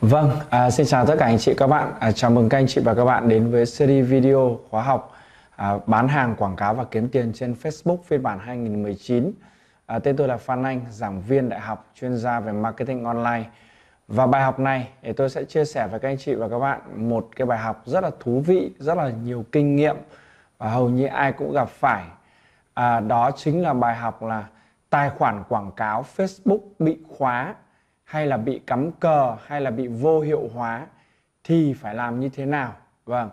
Vâng, à, xin chào tất cả anh chị các bạn. À, chào mừng các anh chị và các bạn đến với series video khóa học à, bán hàng quảng cáo và kiếm tiền trên Facebook phiên bản 2019. À, tên tôi là Phan Anh, giảng viên đại học, chuyên gia về marketing online. Và bài học này thì tôi sẽ chia sẻ với các anh chị và các bạn một cái bài học rất là thú vị, rất là nhiều kinh nghiệm và hầu như ai cũng gặp phải. À, đó chính là bài học là tài khoản quảng cáo Facebook bị khóa hay là bị cắm cờ hay là bị vô hiệu hóa thì phải làm như thế nào vâng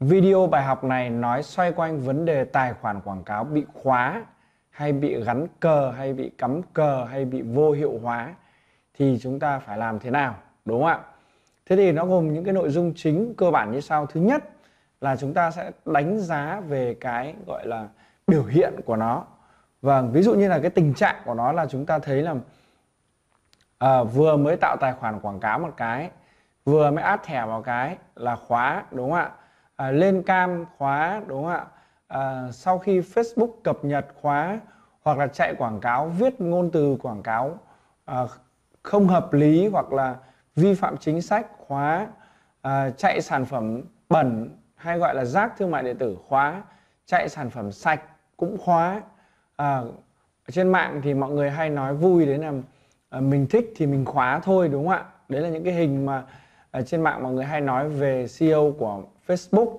video bài học này nói xoay quanh vấn đề tài khoản quảng cáo bị khóa hay bị gắn cờ hay bị cắm cờ hay bị vô hiệu hóa thì chúng ta phải làm thế nào đúng không ạ thế thì nó gồm những cái nội dung chính cơ bản như sau thứ nhất là chúng ta sẽ đánh giá về cái gọi là biểu hiện của nó vâng ví dụ như là cái tình trạng của nó là chúng ta thấy là à, vừa mới tạo tài khoản quảng cáo một cái vừa mới áp thẻ vào cái là khóa đúng không ạ à, lên cam khóa đúng không ạ à, sau khi Facebook cập nhật khóa hoặc là chạy quảng cáo viết ngôn từ quảng cáo à, không hợp lý hoặc là vi phạm chính sách khóa à, chạy sản phẩm bẩn hay gọi là rác thương mại điện tử khóa chạy sản phẩm sạch cũng khóa à, trên mạng thì mọi người hay nói vui đấy là Ờ, mình thích thì mình khóa thôi đúng không ạ đấy là những cái hình mà ở ờ, trên mạng mọi người hay nói về CEO của Facebook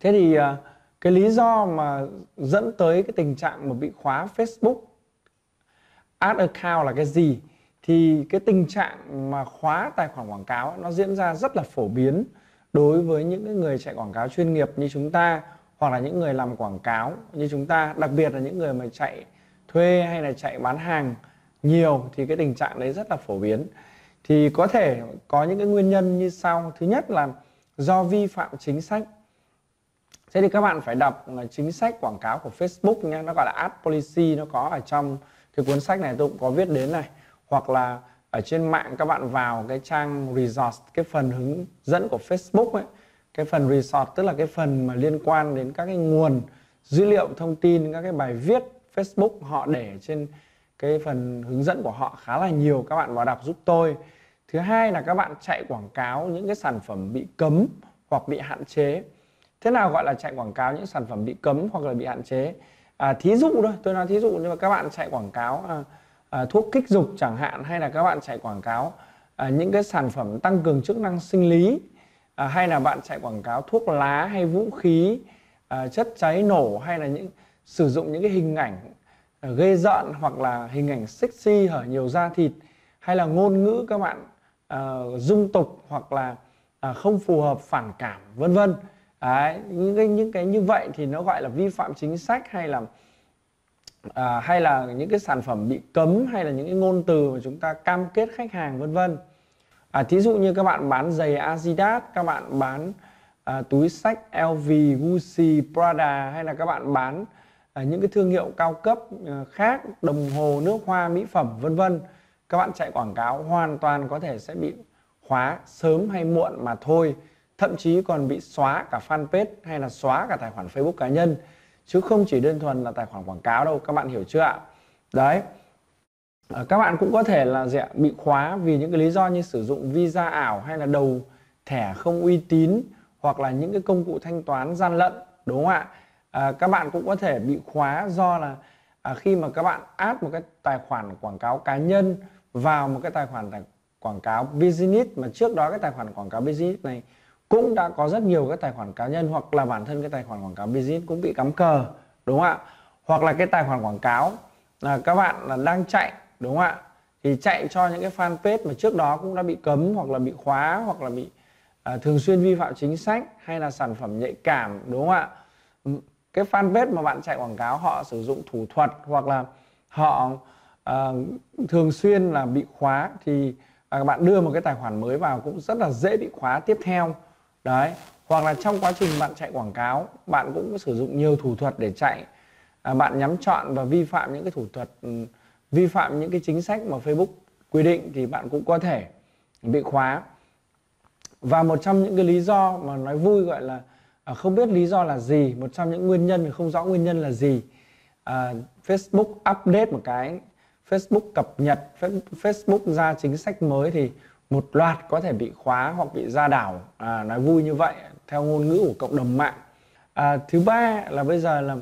thế thì à, cái lý do mà dẫn tới cái tình trạng mà bị khóa Facebook ad account là cái gì thì cái tình trạng mà khóa tài khoản quảng cáo nó diễn ra rất là phổ biến đối với những người chạy quảng cáo chuyên nghiệp như chúng ta hoặc là những người làm quảng cáo như chúng ta đặc biệt là những người mà chạy thuê hay là chạy bán hàng nhiều thì cái tình trạng đấy rất là phổ biến thì có thể có những cái nguyên nhân như sau thứ nhất là do vi phạm chính sách thế thì các bạn phải đọc chính sách quảng cáo của Facebook nhé. nó gọi là ad policy nó có ở trong cái cuốn sách này tôi cũng có viết đến này hoặc là ở trên mạng các bạn vào cái trang resource cái phần hướng dẫn của Facebook ấy cái phần resource tức là cái phần mà liên quan đến các cái nguồn dữ liệu thông tin các cái bài viết Facebook họ để trên cái phần hướng dẫn của họ khá là nhiều các bạn vào đọc giúp tôi thứ hai là các bạn chạy quảng cáo những cái sản phẩm bị cấm hoặc bị hạn chế thế nào gọi là chạy quảng cáo những sản phẩm bị cấm hoặc là bị hạn chế à, thí dụ thôi tôi nói thí dụ nhưng mà các bạn chạy quảng cáo à, à, thuốc kích dục chẳng hạn hay là các bạn chạy quảng cáo à, những cái sản phẩm tăng cường chức năng sinh lý à, hay là bạn chạy quảng cáo thuốc lá hay vũ khí à, chất cháy nổ hay là những sử dụng những cái hình ảnh gây ờ, giận hoặc là hình ảnh sexy ở nhiều da thịt hay là ngôn ngữ các bạn uh, dung tục hoặc là uh, không phù hợp phản cảm vân vân những cái những cái như vậy thì nó gọi là vi phạm chính sách hay là à, hay là những cái sản phẩm bị cấm hay là những cái ngôn từ mà chúng ta cam kết khách hàng vân vân à, thí dụ như các bạn bán giày Adidas các bạn bán à, túi sách LV Gucci Prada hay là các bạn bán à, những cái thương hiệu cao cấp à, khác đồng hồ nước hoa mỹ phẩm vân vân các bạn chạy quảng cáo hoàn toàn có thể sẽ bị khóa sớm hay muộn mà thôi thậm chí còn bị xóa cả fanpage hay là xóa cả tài khoản Facebook cá nhân chứ không chỉ đơn thuần là tài khoản quảng cáo đâu các bạn hiểu chưa ạ đấy à, các bạn cũng có thể là dạ, bị khóa vì những cái lý do như sử dụng visa ảo hay là đầu thẻ không uy tín hoặc là những cái công cụ thanh toán gian lận đúng không ạ à, các bạn cũng có thể bị khóa do là à, khi mà các bạn add một cái tài khoản quảng cáo cá nhân vào một cái tài khoản tài quảng cáo business mà trước đó cái tài khoản quảng cáo business này cũng đã có rất nhiều các tài khoản cá nhân hoặc là bản thân cái tài khoản quảng cáo business cũng bị cắm cờ đúng không ạ hoặc là cái tài khoản quảng cáo là các bạn là đang chạy đúng không ạ thì chạy cho những cái fanpage mà trước đó cũng đã bị cấm hoặc là bị khóa hoặc là bị à, thường xuyên vi phạm chính sách hay là sản phẩm nhạy cảm đúng không ạ cái fanpage mà bạn chạy quảng cáo họ sử dụng thủ thuật hoặc là họ uh, thường xuyên là bị khóa thì uh, bạn đưa một cái tài khoản mới vào cũng rất là dễ bị khóa tiếp theo đấy hoặc là trong quá trình bạn chạy quảng cáo bạn cũng sử dụng nhiều thủ thuật để chạy uh, bạn nhắm chọn và vi phạm những cái thủ thuật um, vi phạm những cái chính sách mà Facebook quy định thì bạn cũng có thể bị khóa và một trong những cái lý do mà nói vui gọi là Ờ, không biết lý do là gì một trong những nguyên nhân không rõ nguyên nhân là gì à, Facebook update một cái Facebook cập nhật Facebook ra chính sách mới thì một loạt có thể bị khóa hoặc bị ra đảo à, nói vui như vậy theo ngôn ngữ của cộng đồng mạng à, thứ ba là bây giờ là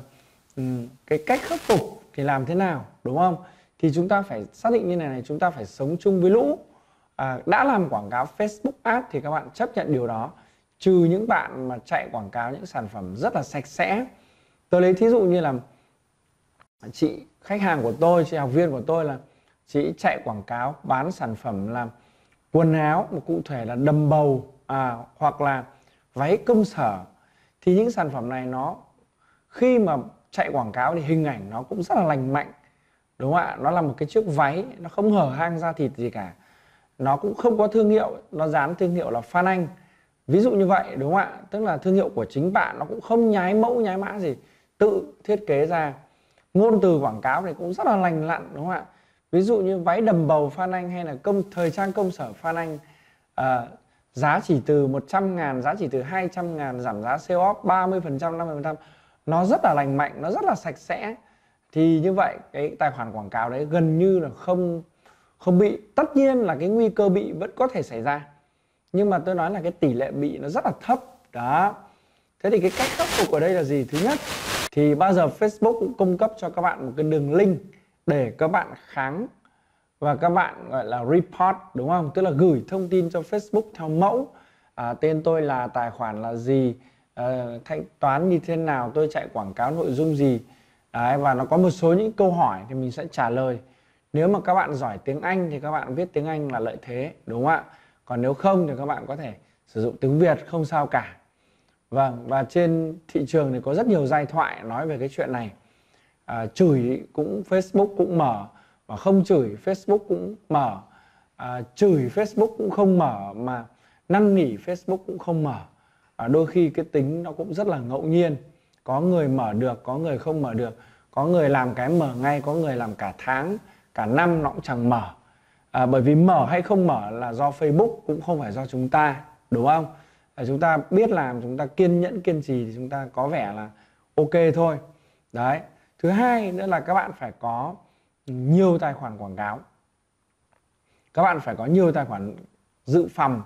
ừ, cái cách khắc phục thì làm thế nào đúng không thì chúng ta phải xác định như này này chúng ta phải sống chung với lũ à, đã làm quảng cáo Facebook Ads thì các bạn chấp nhận điều đó trừ những bạn mà chạy quảng cáo những sản phẩm rất là sạch sẽ tôi lấy thí dụ như là chị khách hàng của tôi chị học viên của tôi là chị chạy quảng cáo bán sản phẩm là quần áo một cụ thể là đầm bầu à, hoặc là váy công sở thì những sản phẩm này nó khi mà chạy quảng cáo thì hình ảnh nó cũng rất là lành mạnh đúng không ạ nó là một cái chiếc váy nó không hở hang ra thịt gì cả nó cũng không có thương hiệu nó dán thương hiệu là phan anh ví dụ như vậy đúng không ạ tức là thương hiệu của chính bạn nó cũng không nhái mẫu nhái mã gì tự thiết kế ra ngôn từ quảng cáo thì cũng rất là lành lặn đúng không ạ ví dụ như váy đầm bầu Phan Anh hay là công thời trang công sở Phan Anh à, giá chỉ từ 100 ngàn giá chỉ từ 200 ngàn giảm giá sale off 30% 50% nó rất là lành mạnh nó rất là sạch sẽ thì như vậy cái tài khoản quảng cáo đấy gần như là không không bị tất nhiên là cái nguy cơ bị vẫn có thể xảy ra nhưng mà tôi nói là cái tỷ lệ bị nó rất là thấp đó thế thì cái cách khắc phục ở đây là gì thứ nhất thì bao giờ Facebook cũng cung cấp cho các bạn một cái đường link để các bạn kháng và các bạn gọi là report đúng không tức là gửi thông tin cho Facebook theo mẫu à, tên tôi là tài khoản là gì à, thanh toán như thế nào tôi chạy quảng cáo nội dung gì Đấy, và nó có một số những câu hỏi thì mình sẽ trả lời nếu mà các bạn giỏi tiếng Anh thì các bạn viết tiếng Anh là lợi thế đúng không ạ còn nếu không thì các bạn có thể sử dụng tiếng việt không sao cả vâng và trên thị trường thì có rất nhiều giai thoại nói về cái chuyện này à, chửi cũng facebook cũng mở mà không chửi facebook cũng mở à, chửi facebook cũng không mở mà năn nỉ facebook cũng không mở à, đôi khi cái tính nó cũng rất là ngẫu nhiên có người mở được có người không mở được có người làm cái mở ngay có người làm cả tháng cả năm nó cũng chẳng mở à, bởi vì mở hay không mở là do facebook cũng không phải do chúng ta đúng không à, chúng ta biết làm chúng ta kiên nhẫn kiên trì thì chúng ta có vẻ là ok thôi đấy thứ hai nữa là các bạn phải có nhiều tài khoản quảng cáo các bạn phải có nhiều tài khoản dự phòng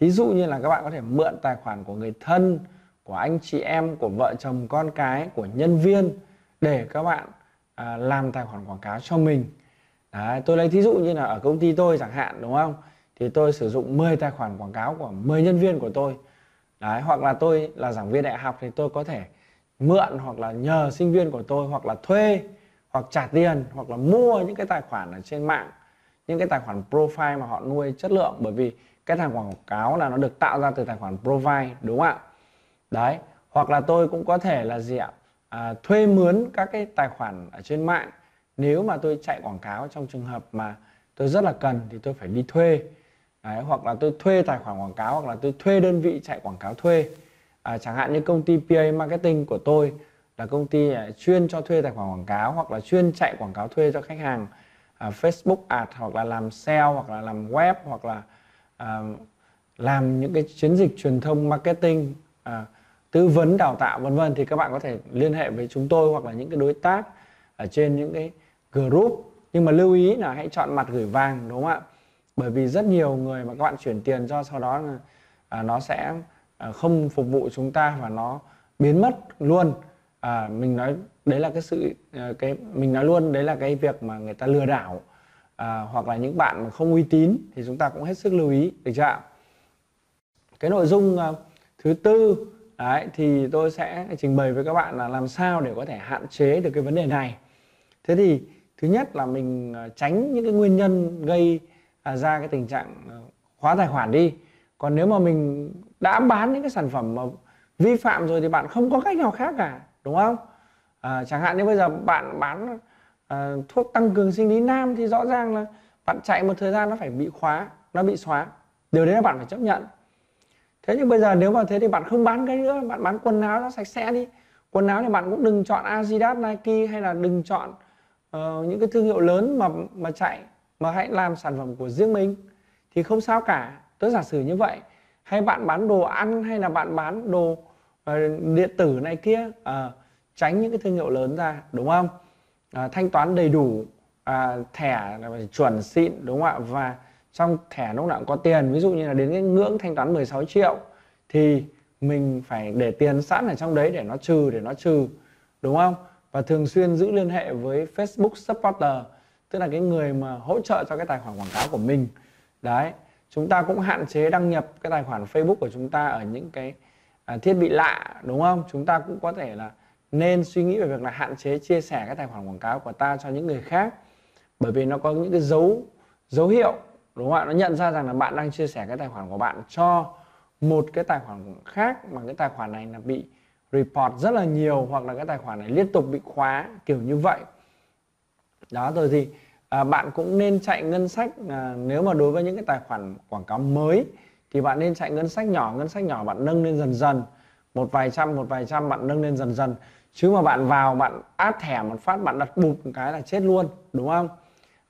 thí dụ như là các bạn có thể mượn tài khoản của người thân của anh chị em của vợ chồng con cái của nhân viên để các bạn à, làm tài khoản quảng cáo cho mình Đấy, tôi lấy thí dụ như là ở công ty tôi chẳng hạn đúng không? Thì tôi sử dụng 10 tài khoản quảng cáo của 10 nhân viên của tôi. Đấy, hoặc là tôi là giảng viên đại học thì tôi có thể mượn hoặc là nhờ sinh viên của tôi hoặc là thuê hoặc trả tiền hoặc là mua những cái tài khoản ở trên mạng những cái tài khoản profile mà họ nuôi chất lượng bởi vì cái tài khoản quảng cáo là nó được tạo ra từ tài khoản profile đúng không ạ đấy hoặc là tôi cũng có thể là gì ạ à, thuê mướn các cái tài khoản ở trên mạng nếu mà tôi chạy quảng cáo trong trường hợp mà tôi rất là cần thì tôi phải đi thuê Đấy, hoặc là tôi thuê tài khoản quảng cáo hoặc là tôi thuê đơn vị chạy quảng cáo thuê à, chẳng hạn như công ty PA marketing của tôi là công ty à, chuyên cho thuê tài khoản quảng cáo hoặc là chuyên chạy quảng cáo thuê cho khách hàng à, Facebook ad hoặc là làm sale hoặc là làm web hoặc là à, làm những cái chiến dịch truyền thông marketing à, tư vấn đào tạo vân vân thì các bạn có thể liên hệ với chúng tôi hoặc là những cái đối tác ở trên những cái group nhưng mà lưu ý là hãy chọn mặt gửi vàng đúng không ạ bởi vì rất nhiều người mà các bạn chuyển tiền cho sau đó là à, nó sẽ à, không phục vụ chúng ta và nó biến mất luôn à, mình nói đấy là cái sự à, cái mình nói luôn đấy là cái việc mà người ta lừa đảo à, hoặc là những bạn mà không uy tín thì chúng ta cũng hết sức lưu ý được chưa ạ cái nội dung à, thứ tư đấy, thì tôi sẽ trình bày với các bạn là làm sao để có thể hạn chế được cái vấn đề này thế thì thứ nhất là mình ờ, tránh những cái nguyên nhân gây à, ra cái tình trạng khóa ờ, tài khoản đi còn nếu mà mình đã bán những cái sản phẩm mà vi phạm rồi thì bạn không có cách nào khác cả đúng không à, chẳng hạn như bây giờ bạn bán à, thuốc tăng cường sinh lý nam thì rõ ràng là bạn chạy một thời gian nó phải bị khóa nó bị xóa điều đấy là bạn phải chấp nhận thế nhưng bây giờ nếu mà thế thì bạn không bán cái nữa bạn bán quần áo nó sạch sẽ đi quần áo thì bạn cũng đừng chọn Adidas Nike hay là đừng chọn Ờ, những cái thương hiệu lớn mà mà chạy mà hãy làm sản phẩm của riêng mình thì không sao cả tôi giả sử như vậy hay bạn bán đồ ăn hay là bạn bán đồ ờ, điện tử này kia uh, tránh những cái thương hiệu lớn ra đúng không uh, thanh toán đầy đủ uh, thẻ chuẩn xịn đúng không ạ và trong thẻ lúc nào cũng có tiền ví dụ như là đến cái ngưỡng thanh toán 16 triệu thì mình phải để tiền sẵn ở trong đấy để nó trừ để nó trừ đúng không và thường xuyên giữ liên hệ với Facebook supporter tức là cái người mà hỗ trợ cho cái tài khoản quảng cáo của mình đấy chúng ta cũng hạn chế đăng nhập cái tài khoản Facebook của chúng ta ở những cái à, thiết bị lạ đúng không chúng ta cũng có thể là nên suy nghĩ về việc là hạn chế chia sẻ cái tài khoản quảng cáo của ta cho những người khác bởi vì nó có những cái dấu dấu hiệu đúng không ạ nó nhận ra rằng là bạn đang chia sẻ cái tài khoản của bạn cho một cái tài khoản khác mà cái tài khoản này là bị report rất là nhiều hoặc là cái tài khoản này liên tục bị khóa kiểu như vậy đó rồi thì à, bạn cũng nên chạy ngân sách à, nếu mà đối với những cái tài khoản quảng cáo mới thì bạn nên chạy ngân sách nhỏ ngân sách nhỏ bạn nâng lên dần dần một vài trăm một vài trăm bạn nâng lên dần dần chứ mà bạn vào bạn áp thẻ một phát bạn đặt bụt một cái là chết luôn đúng không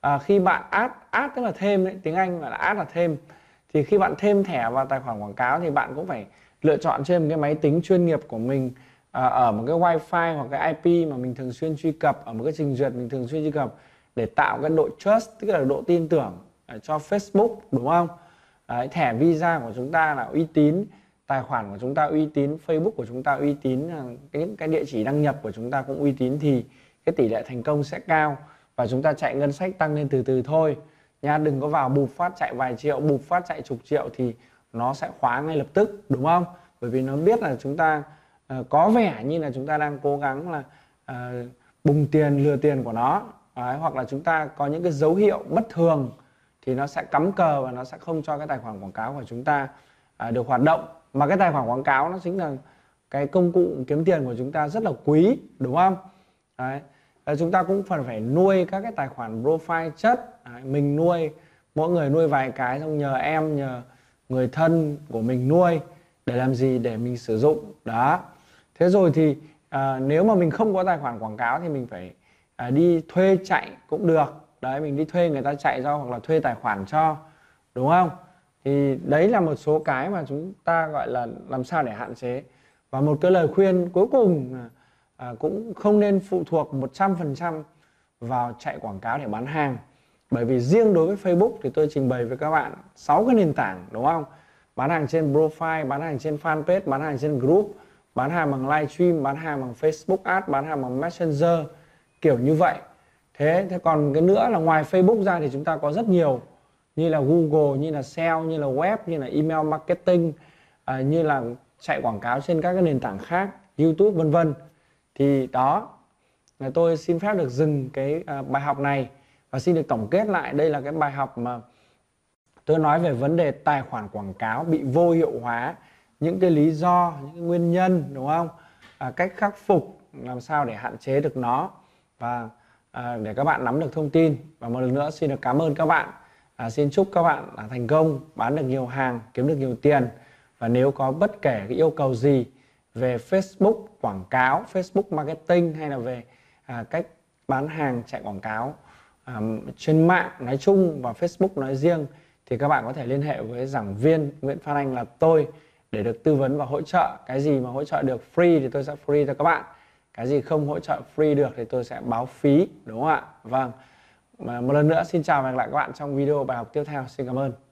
à, khi bạn áp áp tức là thêm đấy tiếng anh gọi là áp là thêm thì khi bạn thêm thẻ vào tài khoản quảng cáo thì bạn cũng phải lựa chọn trên một cái máy tính chuyên nghiệp của mình à, ở một cái wifi hoặc cái IP mà mình thường xuyên truy cập ở một cái trình duyệt mình thường xuyên truy cập để tạo cái độ trust tức là độ tin tưởng à, cho Facebook đúng không? Đấy, thẻ Visa của chúng ta là uy tín, tài khoản của chúng ta uy tín, Facebook của chúng ta uy tín, à, cái cái địa chỉ đăng nhập của chúng ta cũng uy tín thì cái tỷ lệ thành công sẽ cao và chúng ta chạy ngân sách tăng lên từ từ thôi nha đừng có vào bùng phát chạy vài triệu bùng phát chạy chục triệu thì nó sẽ khóa ngay lập tức đúng không bởi vì nó biết là chúng ta uh, có vẻ như là chúng ta đang cố gắng là uh, bùng tiền lừa tiền của nó Đấy, hoặc là chúng ta có những cái dấu hiệu bất thường thì nó sẽ cắm cờ và nó sẽ không cho cái tài khoản quảng cáo của chúng ta uh, được hoạt động mà cái tài khoản quảng cáo nó chính là cái công cụ kiếm tiền của chúng ta rất là quý đúng không Đấy. chúng ta cũng phần phải nuôi các cái tài khoản profile chất Đấy. mình nuôi mỗi người nuôi vài cái xong nhờ em nhờ người thân của mình nuôi để làm gì để mình sử dụng đó thế rồi thì à, nếu mà mình không có tài khoản quảng cáo thì mình phải à, đi thuê chạy cũng được đấy mình đi thuê người ta chạy cho hoặc là thuê tài khoản cho đúng không thì đấy là một số cái mà chúng ta gọi là làm sao để hạn chế và một cái lời khuyên cuối cùng à, cũng không nên phụ thuộc 100% vào chạy quảng cáo để bán hàng bởi vì riêng đối với Facebook thì tôi trình bày với các bạn 6 cái nền tảng đúng không bán hàng trên profile bán hàng trên fanpage bán hàng trên group bán hàng bằng livestream bán hàng bằng Facebook Ads bán hàng bằng Messenger kiểu như vậy thế thế còn cái nữa là ngoài Facebook ra thì chúng ta có rất nhiều như là Google như là SEO như là web như là email marketing à, như là chạy quảng cáo trên các cái nền tảng khác YouTube vân vân thì đó là tôi xin phép được dừng cái à, bài học này và xin được tổng kết lại đây là cái bài học mà tôi nói về vấn đề tài khoản quảng cáo bị vô hiệu hóa những cái lý do những cái nguyên nhân đúng không à, cách khắc phục làm sao để hạn chế được nó và à, để các bạn nắm được thông tin và một lần nữa xin được cảm ơn các bạn à, xin chúc các bạn là thành công bán được nhiều hàng kiếm được nhiều tiền và nếu có bất kể cái yêu cầu gì về Facebook quảng cáo Facebook marketing hay là về à, cách bán hàng chạy quảng cáo À, trên mạng nói chung và Facebook nói riêng thì các bạn có thể liên hệ với giảng viên Nguyễn Phan Anh là tôi để được tư vấn và hỗ trợ cái gì mà hỗ trợ được free thì tôi sẽ free cho các bạn cái gì không hỗ trợ free được thì tôi sẽ báo phí đúng không ạ vâng một lần nữa xin chào và hẹn gặp lại các bạn trong video bài học tiếp theo xin cảm ơn